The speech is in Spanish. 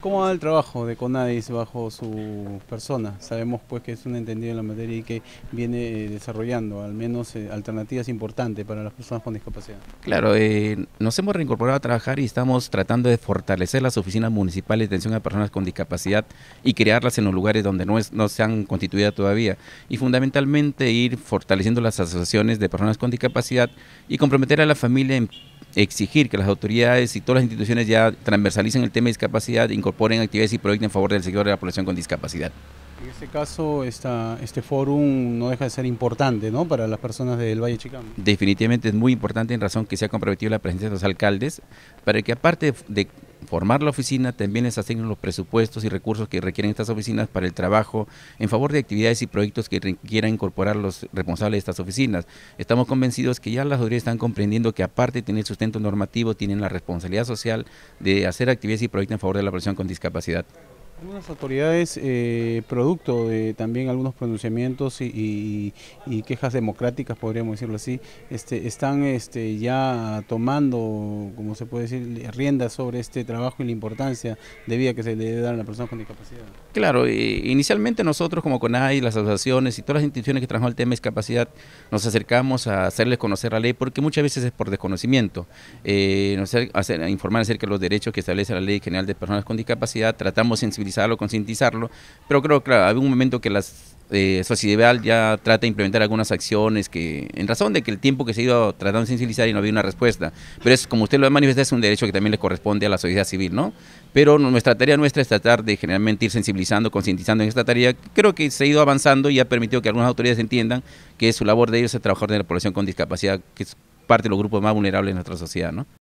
¿Cómo va el trabajo de CONADIS bajo su persona? Sabemos pues que es un entendido en la materia y que viene eh, desarrollando al menos eh, alternativas importantes para las personas con discapacidad. Claro, eh, nos hemos reincorporado a trabajar y estamos tratando de fortalecer las oficinas municipales de atención a personas con discapacidad y crearlas en los lugares donde no, no se han constituido todavía y fundamentalmente ir fortaleciendo las asociaciones de personas con discapacidad y comprometer a la familia en exigir que las autoridades y todas las instituciones ya transversalicen el tema de discapacidad, incorporen actividades y proyectos en favor del sector de la población con discapacidad. En este caso, este fórum no deja de ser importante ¿no? para las personas del Valle Chicano. Definitivamente es muy importante en razón que se ha comprometido la presencia de los alcaldes para que aparte de formar la oficina, también les asignan los presupuestos y recursos que requieren estas oficinas para el trabajo en favor de actividades y proyectos que quieran incorporar los responsables de estas oficinas. Estamos convencidos que ya las autoridades están comprendiendo que aparte de tener sustento normativo, tienen la responsabilidad social de hacer actividades y proyectos en favor de la población con discapacidad. Algunas autoridades, eh, producto de también algunos pronunciamientos y, quejas democráticas, podríamos decirlo así, este, están este, ya tomando, como se puede decir, riendas sobre este trabajo y la importancia de vida que se le debe dar a las personas con discapacidad. Claro, inicialmente nosotros como CONAI, las asociaciones y todas las instituciones que trabajan el tema de discapacidad, nos acercamos a hacerles conocer la ley porque muchas veces es por desconocimiento. Eh, nos informar acerca de los derechos que establece la Ley General de Personas con Discapacidad, tratamos de sensibilizar sensibilizarlo, concientizarlo, pero creo que claro, un momento que la eh, sociedad sociedad ya trata de implementar algunas acciones que, en razón de que el tiempo que se ha ido tratando de sensibilizar y no había una respuesta, pero es como usted lo ha manifestado, es un derecho que también le corresponde a la sociedad civil, ¿no? Pero nuestra tarea nuestra es tratar de generalmente ir sensibilizando, concientizando en esta tarea. Creo que se ha ido avanzando y ha permitido que algunas autoridades entiendan que su labor de ellos es trabajar de la población con discapacidad, que es parte de los grupos más vulnerables de nuestra sociedad, ¿no?